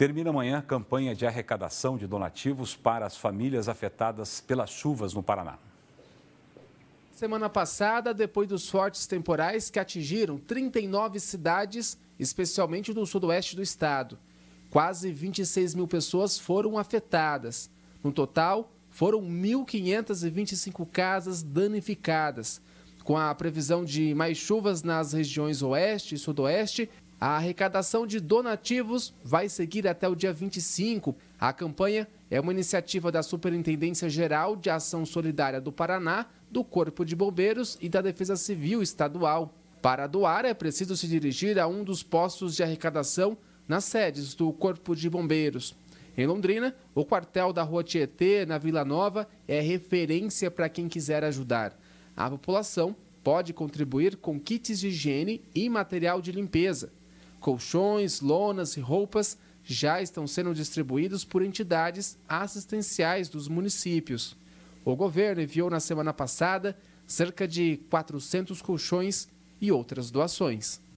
Termina amanhã a campanha de arrecadação de donativos para as famílias afetadas pelas chuvas no Paraná. Semana passada, depois dos fortes temporais que atingiram 39 cidades, especialmente no sudoeste do estado, quase 26 mil pessoas foram afetadas. No total, foram 1.525 casas danificadas. Com a previsão de mais chuvas nas regiões oeste e sudoeste, a arrecadação de donativos vai seguir até o dia 25. A campanha é uma iniciativa da Superintendência Geral de Ação Solidária do Paraná, do Corpo de Bombeiros e da Defesa Civil Estadual. Para doar, é preciso se dirigir a um dos postos de arrecadação nas sedes do Corpo de Bombeiros. Em Londrina, o quartel da Rua Tietê, na Vila Nova, é referência para quem quiser ajudar. A população pode contribuir com kits de higiene e material de limpeza. Colchões, lonas e roupas já estão sendo distribuídos por entidades assistenciais dos municípios. O governo enviou na semana passada cerca de 400 colchões e outras doações.